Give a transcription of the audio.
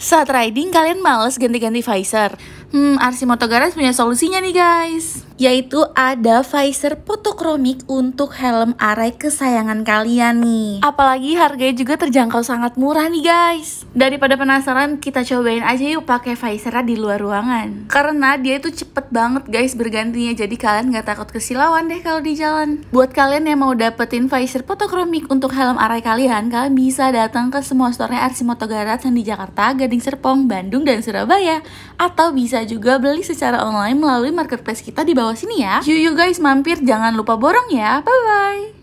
Saat riding kalian males ganti-ganti visor. Hmm, RC Motogaras punya solusinya nih guys yaitu ada visor fotokromik untuk helm arai kesayangan kalian nih. Apalagi harganya juga terjangkau sangat murah nih guys. Daripada penasaran, kita cobain aja yuk pakai visor di luar ruangan. Karena dia itu cepet banget guys bergantinya, jadi kalian nggak takut kesilauan deh kalau di jalan. Buat kalian yang mau dapetin visor fotokromik untuk helm arai kalian, kalian bisa datang ke semua store-nya RC Motogarat yang di Jakarta, Gading Serpong, Bandung, dan Surabaya. Atau bisa juga beli secara online melalui marketplace kita di bawah sini ya. Yuk yuk guys mampir, jangan lupa borong ya. Bye bye.